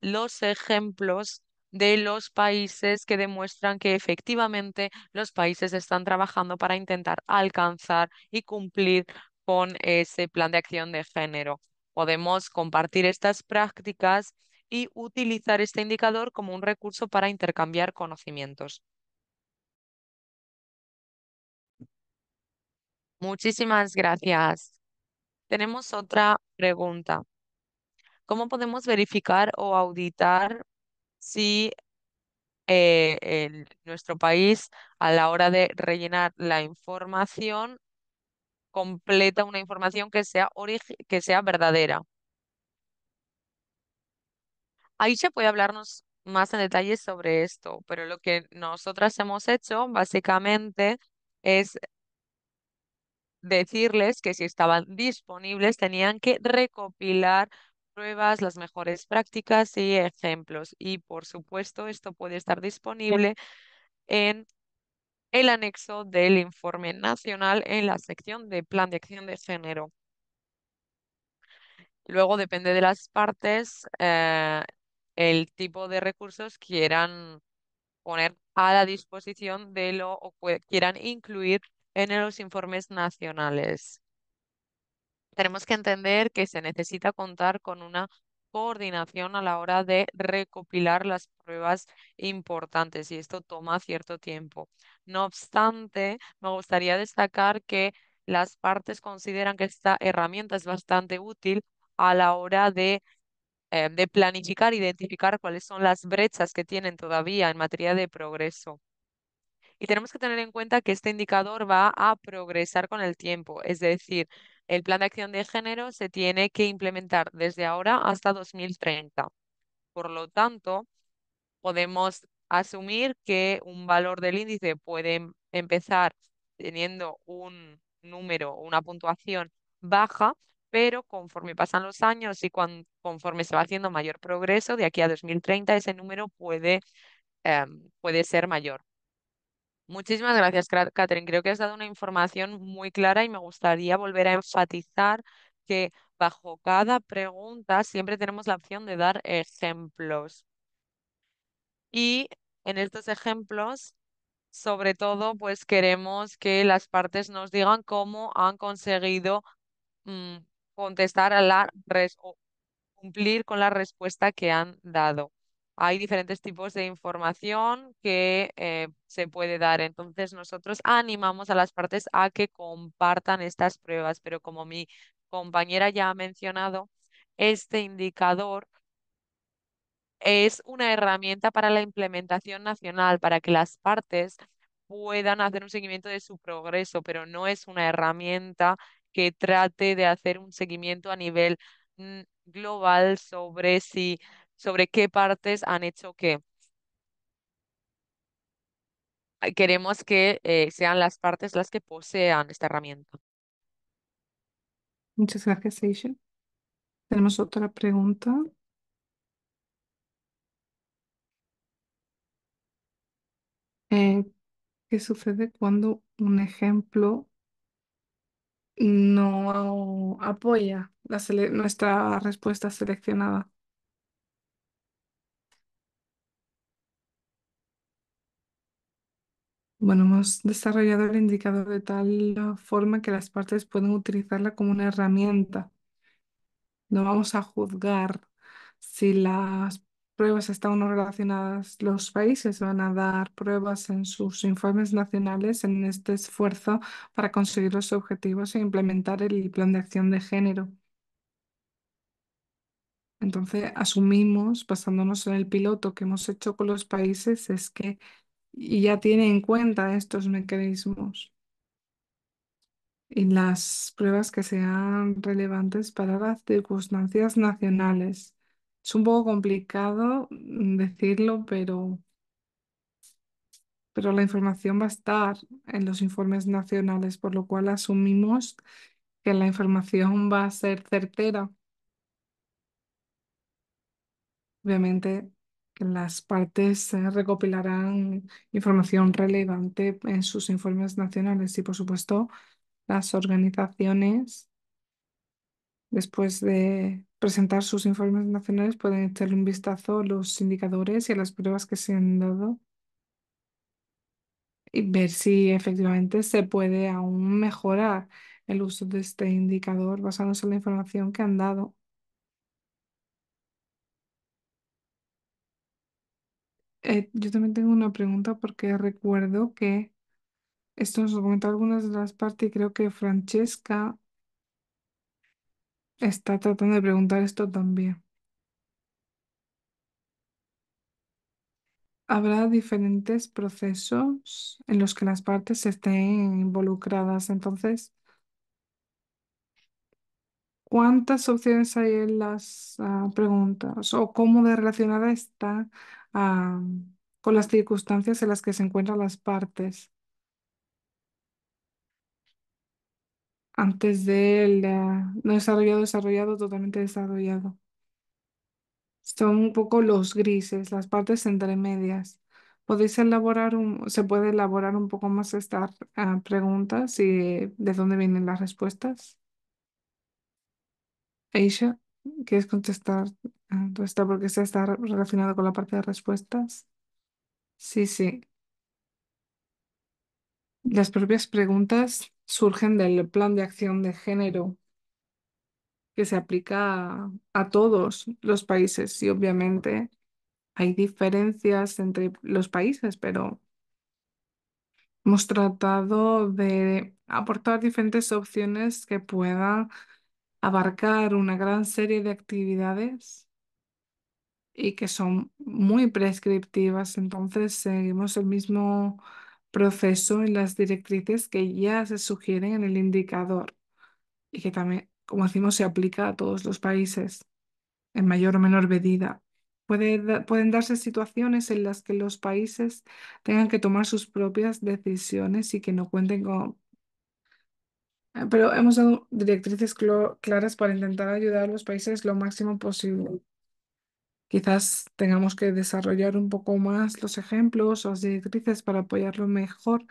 los ejemplos de los países que demuestran que efectivamente los países están trabajando para intentar alcanzar y cumplir con ese plan de acción de género. Podemos compartir estas prácticas y utilizar este indicador como un recurso para intercambiar conocimientos. Muchísimas gracias. Tenemos otra pregunta. ¿Cómo podemos verificar o auditar si eh, nuestro país a la hora de rellenar la información completa una información que sea, que sea verdadera? Aisha puede hablarnos más en detalle sobre esto, pero lo que nosotras hemos hecho básicamente es decirles que si estaban disponibles tenían que recopilar pruebas, las mejores prácticas y ejemplos. Y por supuesto, esto puede estar disponible en el anexo del informe nacional en la sección de Plan de Acción de Género. Luego depende de las partes eh, el tipo de recursos quieran poner a la disposición de lo o quieran incluir en los informes nacionales. Tenemos que entender que se necesita contar con una coordinación a la hora de recopilar las pruebas importantes y esto toma cierto tiempo. No obstante, me gustaría destacar que las partes consideran que esta herramienta es bastante útil a la hora de, eh, de planificar, identificar cuáles son las brechas que tienen todavía en materia de progreso. Y tenemos que tener en cuenta que este indicador va a progresar con el tiempo, es decir, el plan de acción de género se tiene que implementar desde ahora hasta 2030. Por lo tanto, podemos asumir que un valor del índice puede em-, empezar teniendo un número, o una puntuación baja, pero conforme pasan los años y conforme se va haciendo mayor progreso, de aquí a 2030 ese número puede em, ser mayor. Muchísimas gracias, Catherine. Creo que has dado una información muy clara y me gustaría volver a enfatizar que bajo cada pregunta siempre tenemos la opción de dar ejemplos. Y en estos ejemplos, sobre todo, pues queremos que las partes nos digan cómo han conseguido mm, contestar a la o cumplir con la respuesta que han dado hay diferentes tipos de información que eh, se puede dar. Entonces, nosotros animamos a las partes a que compartan estas pruebas, pero como mi compañera ya ha mencionado, este indicador es una herramienta para la implementación nacional, para que las partes puedan hacer un seguimiento de su progreso, pero no es una herramienta que trate de hacer un seguimiento a nivel mm, global sobre si sobre qué partes han hecho qué. Queremos que eh, sean las partes las que posean esta herramienta. Muchas gracias, Aisha. Tenemos otra pregunta. Eh, ¿qué sucede cuando un ejemplo no apoya nuestra respuesta seleccionada? Bueno, hemos desarrollado el indicador de tal forma que las partes pueden utilizarla como una herramienta. No vamos a juzgar si las pruebas están o no relacionadas. Los países van a dar pruebas en sus informes nacionales en este esfuerzo para conseguir los objetivos e implementar el plan de acción de género. Entonces, asumimos, basándonos en el piloto que hemos hecho con los países, es que y ya tiene en cuenta estos mecanismos y las pruebas que sean relevantes para las circunstancias nacionales. Es un poco complicado mm, decirlo, pero, pero la información va a estar en los informes nacionales, por lo cual asumimos que la información va a ser certera. Obviamente las partes eh, recopilarán información relevante en sus informes nacionales y, por supuesto, las organizaciones, después de presentar sus informes nacionales, pueden echarle un vistazo a los indicadores y a las pruebas que se han dado y ver si efectivamente se puede aún mejorar el uso de este indicador basándose en la información que han dado. Eh, yo también tengo una pregunta porque recuerdo que esto nos lo comentó algunas de las partes y creo que Francesca está tratando de preguntar esto también. Habrá diferentes procesos en los que las partes estén involucradas. Entonces, ¿cuántas opciones hay en las ah, preguntas o cómo de relacionada está Ah, con las circunstancias en las que se encuentran las partes. Antes de ah, no desarrollado, desarrollado, totalmente desarrollado. Son un poco los grises, las partes entre medias. Podéis elaborar un, se puede elaborar un poco más estas ah, preguntas y de dónde vienen las respuestas. Aisha, ¿quieres contestar Ah, está porque se está relacionado con la parte de respuestas. Sí, sí. Las propias preguntas surgen del plan de acción de género que se aplica a todos los países y obviamente hay diferencias entre los países, pero hemos tratado de aportar diferentes opciones que puedan abarcar una gran serie de actividades y que son muy prescriptivas. Entonces, seguimos el mismo proceso en las directrices que ya se sugieren en el indicador y que también, como decimos, se aplica a todos los países en mayor o menor medida. Puede, pueden darse situaciones en las que los países tengan que tomar sus propias decisiones y que no cuenten con... Eh, pero hemos dado directrices claras para intentar ayudar a los países lo máximo posible. Quizás tengamos que desarrollar un poco más los ejemplos o las directrices para apoyarlo mejor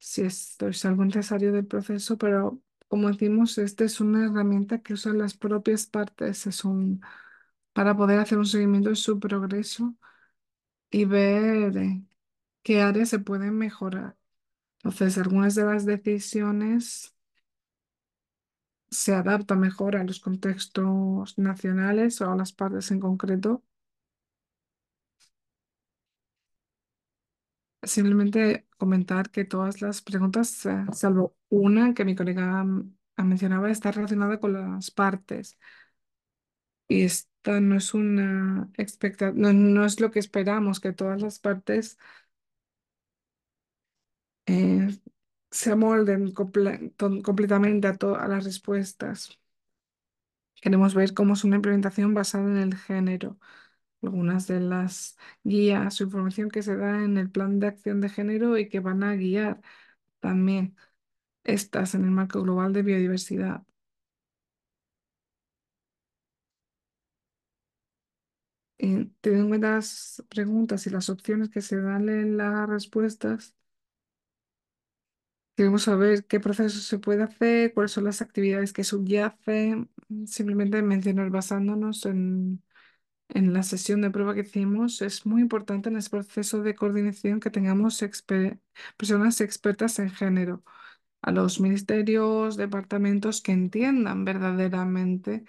si esto es algo necesario del proceso, pero como decimos, esta es una herramienta que usan las propias partes es un, para poder hacer un seguimiento de su progreso y ver qué áreas se pueden mejorar. Entonces, algunas de las decisiones se adapta mejor a los contextos nacionales o a las partes en concreto. Simplemente comentar que todas las preguntas, eh, salvo una que mi colega mm, ah, mencionaba, está relacionada con las partes. Y esta no es una expectativa, no, es lo que esperamos, que todas las partes eh, se amolden completamente a, las respuestas. Queremos ver cómo es una implementación basada en el género. Algunas de las guías o información que se da en el plan de acción de género y que van a guiar también estas en el marco global de biodiversidad. Eh, teniendo en cuenta las preguntas y las opciones que se dan en las respuestas, Queremos saber qué proceso se puede hacer, cuáles son las actividades que subyacen, simplemente mencionar basándonos en, la sesión de prueba que hicimos. Es muy importante en este proceso de coordinación que tengamos personas expertas en género, a los ministerios, departamentos que entiendan verdaderamente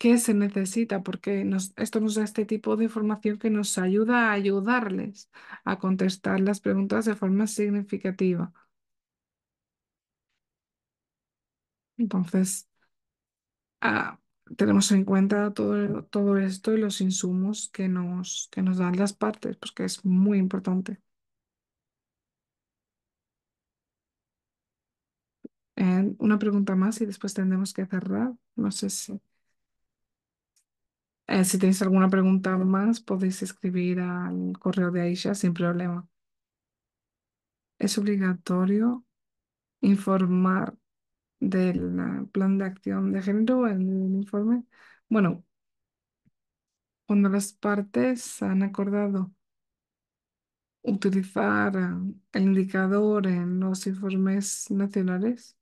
qué se necesita, porque esto nos da este tipo de información que nos ayuda a ayudarles a contestar las preguntas de forma significativa. Entonces, ah, tenemos en cuenta todo, todo esto y los insumos que nos, que nos dan las partes, porque pues, es muy importante. Eh, una pregunta más y después tendremos que cerrar. No sé si. Eh, si tenéis alguna pregunta más, podéis escribir al correo de Aisha sin problema. Es obligatorio informar del eh, plan de acción de género en el informe. Bueno, cuando las partes han acordado utilizar eh, el indicador en los informes nacionales,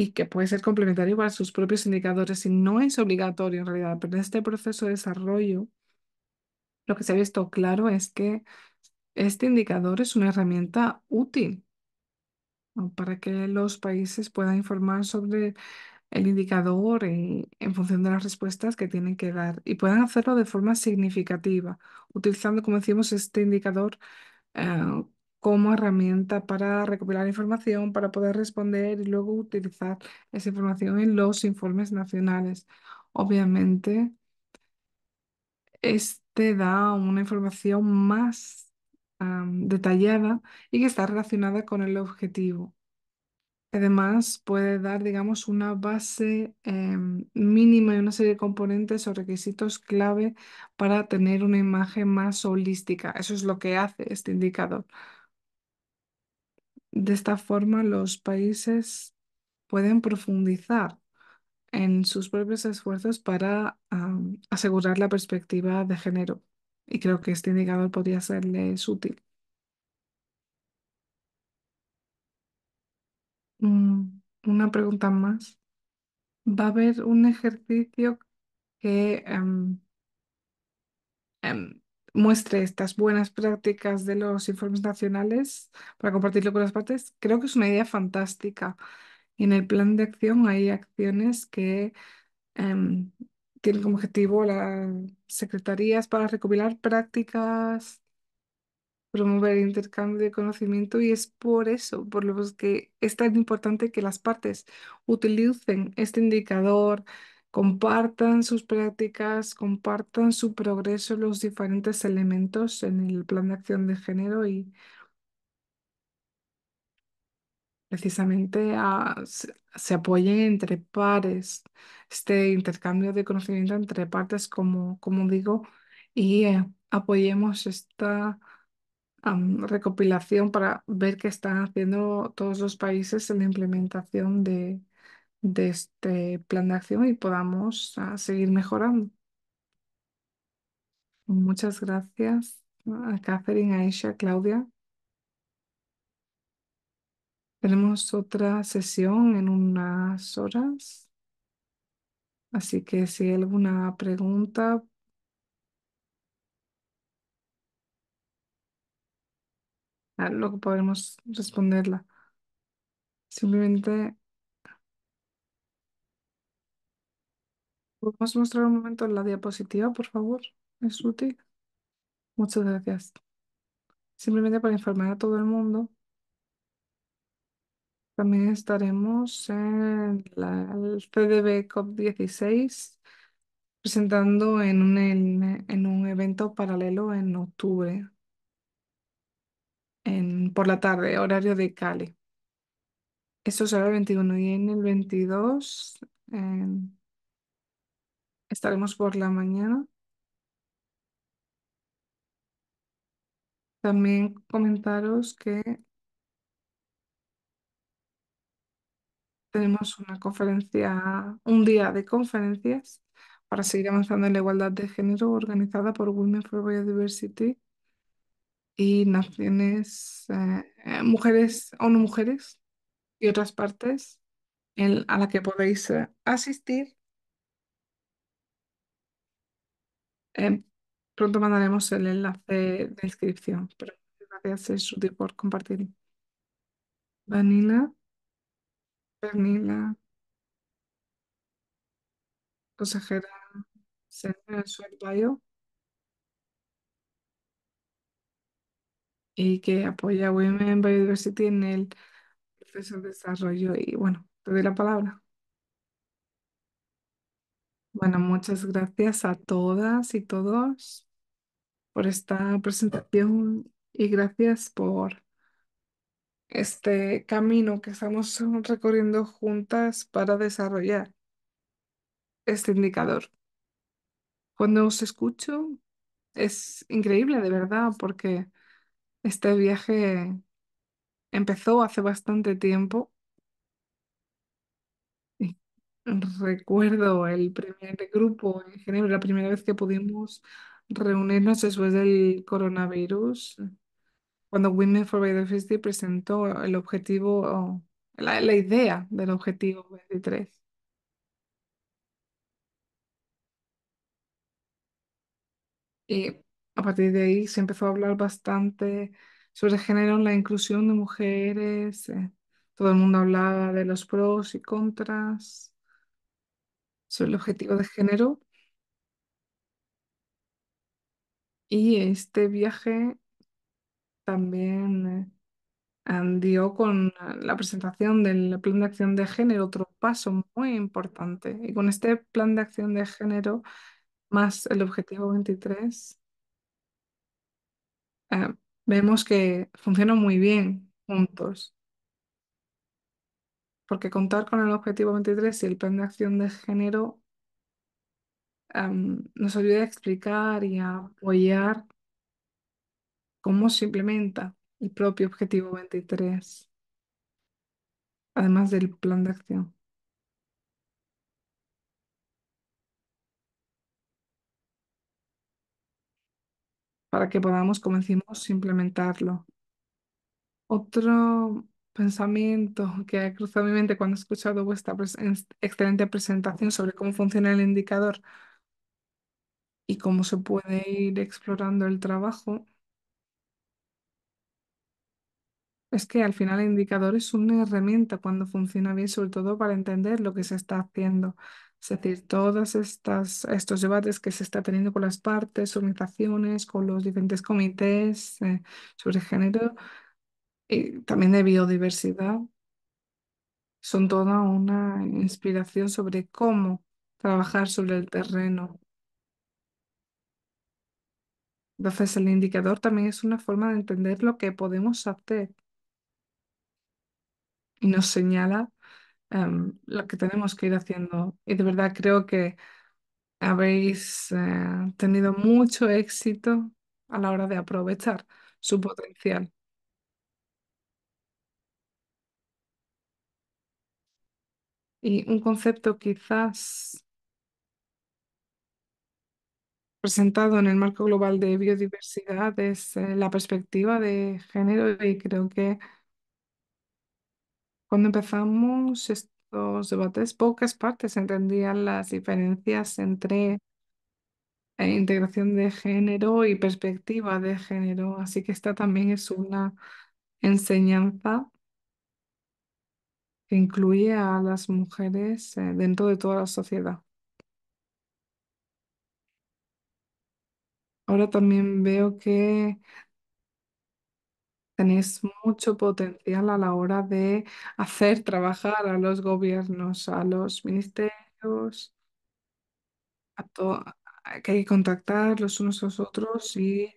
y que puede ser complementario para sus propios indicadores y no es obligatorio en realidad, pero en este proceso de desarrollo lo que se ha visto claro es que este indicador es una herramienta útil para que los países puedan informar sobre el indicador en, función de las respuestas que tienen que dar y puedan hacerlo de forma significativa, utilizando, como decimos, este indicador eh, como herramienta para recopilar información, para poder responder y luego utilizar esa información en los informes nacionales. Obviamente, este da una información más detallada y que está relacionada con el objetivo. Además, puede dar, digamos, una base em, mínima y una serie de componentes o requisitos clave para tener una imagen más holística. Eso es lo que hace este indicador. De esta forma, los países pueden profundizar en sus propios esfuerzos para asegurar la perspectiva de género. Y creo que este indicador podría serles útil. Mm, una pregunta más. ¿Va a haber un ejercicio que em, em, muestre estas buenas prácticas de los informes nacionales para compartirlo con las partes, creo que es una idea fantástica. Y en el plan de acción hay acciones que em, tienen como objetivo las secretarías para recopilar prácticas, promover intercambio de conocimiento y es por eso, por lo que es tan importante que las partes utilicen este indicador, compartan sus prácticas, compartan su progreso, en los diferentes elementos en el plan de acción de género y precisamente ah, se, apoyen entre pares, este intercambio de conocimiento entre partes, como, como digo, y eh, apoyemos esta recopilación para ver qué están haciendo todos los países en la implementación de de este plan de acción y podamos ah, seguir mejorando. Muchas gracias a Catherine, a Aisha, a Claudia. Tenemos otra sesión en unas horas. Así que si hay alguna pregunta, ah, luego podemos responderla. Simplemente ¿Podemos mostrar un momento la diapositiva, por favor? Es útil. Muchas gracias. Simplemente para informar a todo el mundo. También estaremos en el CDB COP16 presentando en un, un evento paralelo en octubre, en, por la tarde, horario de Cali. Eso será el 21 y en el 22 Estaremos por la mañana. También comentaros que tenemos una conferencia, un día de conferencias para seguir avanzando en la igualdad de género organizada por Women for Biodiversity y Naciones, eh, eh, mujeres o no Mujeres y otras partes a la que podéis eh, asistir Eh, pronto mandaremos el enlace de inscripción, pero gracias por compartir. Vanilla, Pernila, consejera, señor bio, y que apoya a Women Biodiversity en el proceso de desarrollo. Y bueno, te doy la palabra. Bueno, muchas gracias a todas y todos por esta presentación y gracias por este camino que estamos recorriendo juntas para desarrollar este indicador. Cuando os escucho es increíble, de verdad, porque este viaje empezó hace bastante tiempo Recuerdo el primer grupo en género, la primera vez que pudimos reunirnos después del coronavirus, cuando Women for Better presentó el objetivo, la, idea del objetivo 23. Y a partir de ahí se empezó a hablar bastante sobre género, la inclusión de mujeres, eh, todo el mundo hablaba de los pros y contras sobre el objetivo de género. Y este viaje también eh, andió dio con ah, la presentación del Plan de Acción de Género otro paso muy importante. Y con este Plan de Acción de Género más el objetivo 23, ah, vemos que funcionó muy bien juntos porque contar con el objetivo 23 y el plan de acción de género em, nos ayuda a explicar y a apoyar cómo se implementa el propio objetivo 23, además del plan de acción. para que podamos, como decimos, implementarlo. Otro pensamiento que ha cruzado mi mente cuando he escuchado vuestra excelente presentación sobre cómo funciona el indicador y cómo se puede ir explorando el trabajo es que al final el indicador es una herramienta cuando funciona bien, sobre todo para entender lo que se está haciendo. Es decir, todos estas, estos debates que se está teniendo con las partes, organizaciones, con los diferentes comités eh, sobre género, y también de biodiversidad. Son toda una inspiración sobre cómo trabajar sobre el terreno. Entonces, el indicador también es una forma de entender lo que podemos hacer y nos señala em, lo que tenemos que ir haciendo. Y de verdad creo que habéis eh, tenido mucho éxito a la hora de aprovechar su potencial. Y un concepto quizás presentado en el marco global de biodiversidad es eh, la perspectiva de género y creo que cuando empezamos estos debates, pocas partes entendían las diferencias entre eh, integración de género y perspectiva de género. Así que esta también es una enseñanza incluye a las mujeres eh, dentro de toda la sociedad. Ahora también veo que tenéis mucho potencial a la hora de hacer trabajar a los gobiernos, a los ministerios, a que hay que contactar los unos a los otros y,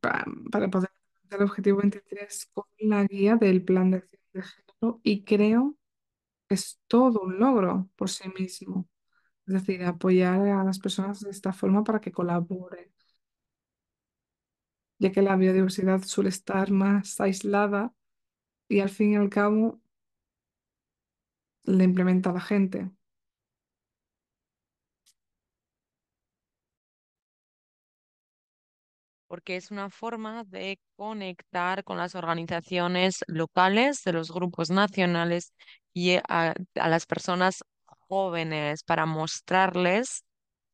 para poder alcanzar el objetivo 23 con la guía del plan de acción de y creo que es todo un logro por sí mismo. Es decir, apoyar a las personas de esta forma para que colaboren, ya que la biodiversidad suele estar más aislada y al fin y al cabo la implementa la gente. porque es una forma de conectar con las organizaciones locales, de los grupos nacionales y a, las personas jóvenes para mostrarles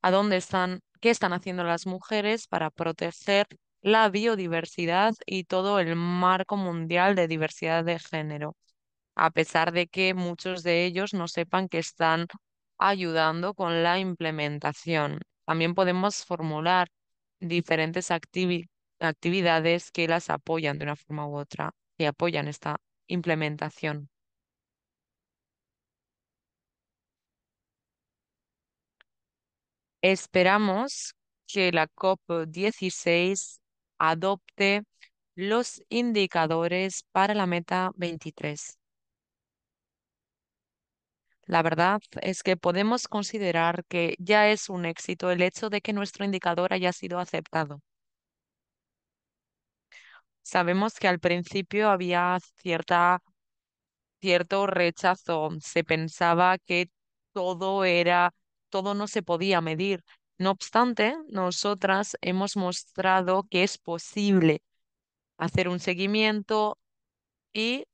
a dónde están, qué están haciendo las mujeres para proteger la biodiversidad y todo el marco mundial de diversidad de género, a pesar de que muchos de ellos no sepan que están ayudando con la implementación. También podemos formular diferentes actividades que las apoyan de una forma u otra, y apoyan esta implementación. Esperamos que la COP16 adopte los indicadores para la meta 23. La verdad es que podemos considerar que ya es un éxito el hecho de que nuestro indicador haya sido aceptado. Sabemos que al principio había cierta, cierto rechazo. Se pensaba que todo era, todo no se podía medir. No obstante, nosotras hemos mostrado que es posible hacer un seguimiento y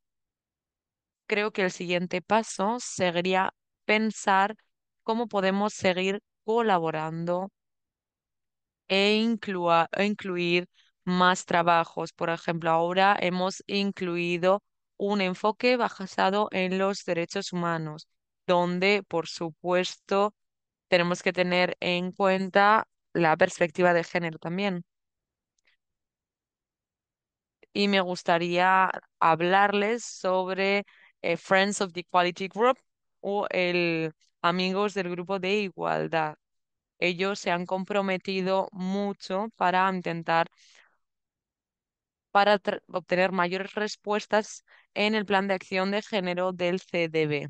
creo que el siguiente paso sería pensar cómo podemos seguir colaborando e, e, incluir más trabajos. Por ejemplo, ahora hemos incluido un enfoque basado en los derechos humanos, donde, por supuesto, tenemos que tener en cuenta la perspectiva de género también. Y me gustaría hablarles sobre eh, Friends of the Equality Group o el Amigos del Grupo de Igualdad. Ellos se han comprometido mucho para intentar para obtener mayores respuestas en el plan de acción de género del CDB.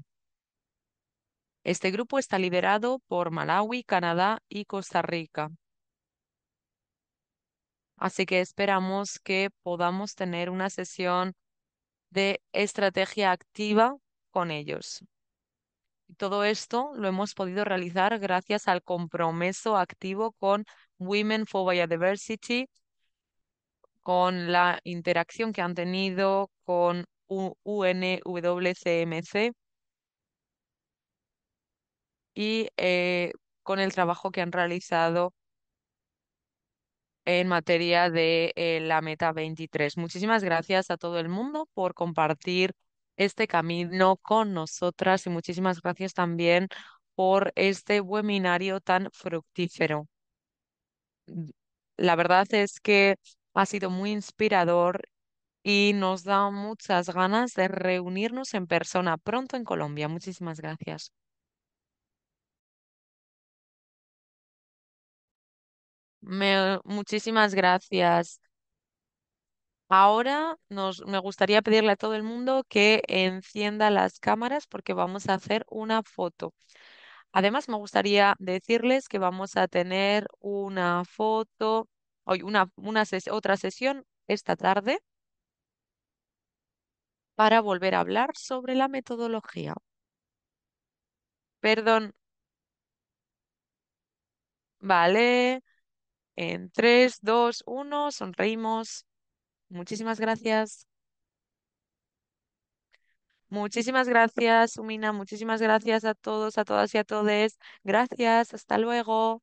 Este grupo está liderado por Malawi, Canadá y Costa Rica. Así que esperamos que podamos tener una sesión de estrategia activa con ellos. Todo esto lo hemos podido realizar gracias al compromiso activo con Women for Biodiversity, con la interacción que han tenido con UNWCMC y eh, con el trabajo que han realizado en materia de eh, la Meta 23. Muchísimas gracias a todo el mundo por compartir este camino con nosotras y muchísimas gracias también por este webinario tan fructífero. La verdad es que ha sido muy inspirador y nos da muchas ganas de reunirnos en persona pronto en Colombia. Muchísimas gracias. muchísimas gracias. Ahora nos, me gustaría pedirle a todo el mundo que encienda las cámaras porque vamos a hacer una foto. Además, me gustaría decirles que vamos a tener una foto, hoy una, una otra sesión esta tarde para volver a hablar sobre la metodología. Perdón. Vale. En 3, 2, 1, sonreímos. Muchísimas gracias. Muchísimas gracias, Sumina. Muchísimas gracias a todos, a todas y a todes. Gracias. Hasta luego.